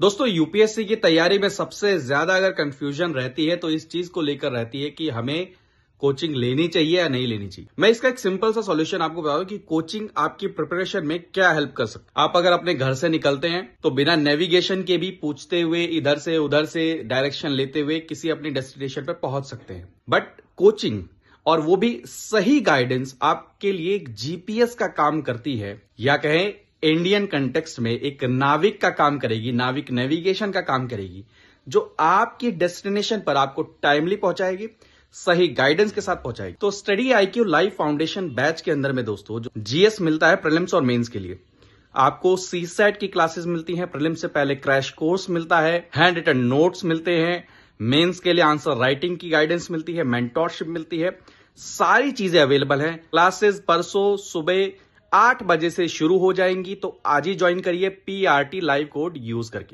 दोस्तों यूपीएससी की तैयारी में सबसे ज्यादा अगर कंफ्यूजन रहती है तो इस चीज को लेकर रहती है कि हमें कोचिंग लेनी चाहिए या नहीं लेनी चाहिए मैं इसका एक सिंपल सा सॉल्यूशन आपको बता दूं कि कोचिंग आपकी प्रिपरेशन में क्या हेल्प कर सकती आप अगर अपने घर से निकलते हैं तो बिना नेविगेशन के भी पूछते हुए इधर से उधर से डायरेक्शन लेते हुए किसी अपनी डेस्टिनेशन पर पहुंच सकते हैं बट कोचिंग और वो भी सही गाइडेंस आपके लिए एक जीपीएस का काम करती है या कहें इंडियन कंटेक्स्ट में एक नाविक का काम करेगी नाविक नेविगेशन का काम करेगी जो आपकी डेस्टिनेशन पर आपको टाइमली पहुंचाएगी सही गाइडेंस के साथ पहुंचाएगी तो study IQ live foundation batch के अंदर में दोस्तों जो जीएस मिलता है प्रिलिम्स और मेंस के लिए आपको सी सेट की क्लासेस मिलती हैं प्रिलिम्स से पहले क्रैश कोर्स मिलता है हैंड रिटर्न नोट्स मिलते हैं मेंस के लिए आंसर राइटिंग की गाइडेंस मिलती है मेंटोरशिप मिलती है सारी चीजें अवेलेबल है क्लासेस परसों सुबह आठ बजे से शुरू हो जाएंगी तो आज ही ज्वाइन करिए पीआरटी लाइव कोड यूज करके